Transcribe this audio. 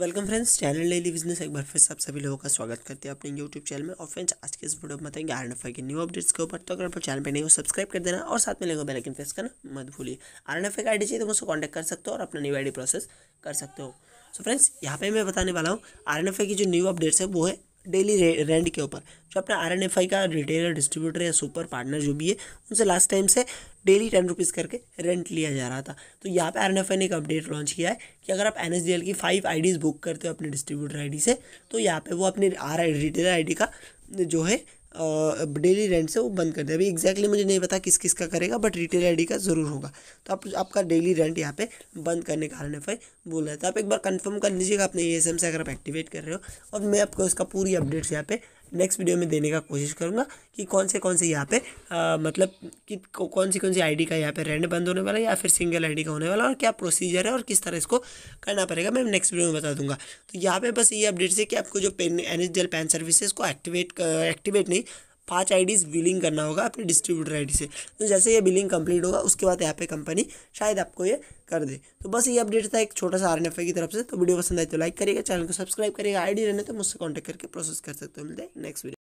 welcome friends channel daily business एक बार फिर आप सभी लोगों का स्वागत करते हैं अपने यूट्यूब चैनल में और फ्रेंड्स आज के इस वीडियो में बताएंगे आर एन एफ आई के न्यू अपडेट्स के ऊपर तो अगर आप चैनल पर नहीं हो सब्सक्राइब कर देना और साथ में लेंगे बेलाइकन प्रेस करना मत भूलिए आर एन एफ आई का आई डी चाहिए तो मुझसे कॉन्टैक्ट कर सकते हो और अपना न्यू आई डी प्रोसेस कर सकते हो सो फ्रेंड्स यहाँ पे मैं बताने वाला हूँ आर एन एफ आई की जो न्यू अपडेट्स है वो है डेली रे, रेंट के ऊपर जो अपना आर एन एफ आई का रिटेलर डिस्ट्रीब्यूटर या सुपर पार्टनर जो भी है उनसे लास्ट टाइम से डेली टेन रुपीज़ करके रेंट लिया जा रहा था तो यहाँ पे आर एन एफ आई ने एक अपडेट लॉन्च किया है कि अगर आप एन एस डी एल की फाइव आई डीज़ बुक करते हो अपने डिस्ट्रीब्यूटर आई डी से तो यहाँ पर वो अपने आर रिटेलर आई डी का जो है डेली रेंट से वो बंद कर दे अभी एग्जैक्टली exactly मुझे नहीं पता किस किस का करेगा बट रिटेल आईडी का ज़रूर होगा तो आप आपका डेली रेंट यहाँ पे बंद करने का कारण एन बोल रहे थे तो आप एक बार कंफर्म कर लीजिएगा अपने ई से अगर आप एक्टिवेट कर रहे हो और मैं आपको इसका पूरी अपडेट्स यहाँ पे नेक्स्ट वीडियो में देने का कोशिश करूँगा कि कौन से कौन से यहाँ पे आ, मतलब कि कौन सी कौन सी आईडी का यहाँ पे रेंट बंद होने वाला है या फिर सिंगल आईडी का होने वाला और क्या प्रोसीजर है और किस तरह इसको करना पड़ेगा मैं नेक्स्ट वीडियो में बता दूंगा तो यहाँ पे बस ये अपडेट्स है कि आपको जो पेन एन पैन सर्विसेज को एक्टिवेट एक्टिवेट नहीं पाँच आईडीज बिलिंग करना होगा अपने डिस्ट्रीब्यूटर आईडी से तो जैसे ये बिलिंग कंप्लीट होगा उसके बाद यहाँ पे कंपनी शायद आपको ये कर दे तो बस ये अपडेट था एक छोटा सा आर की तरफ से तो वीडियो पसंद आए तो लाइक करिएगा चैनल को सब्सक्राइब करिएगा आईडी रहने तो मुझसे कॉन्टैक्ट करके प्रोसेस कर सकते हो मिलते हैं नेक्स्ट वीडियो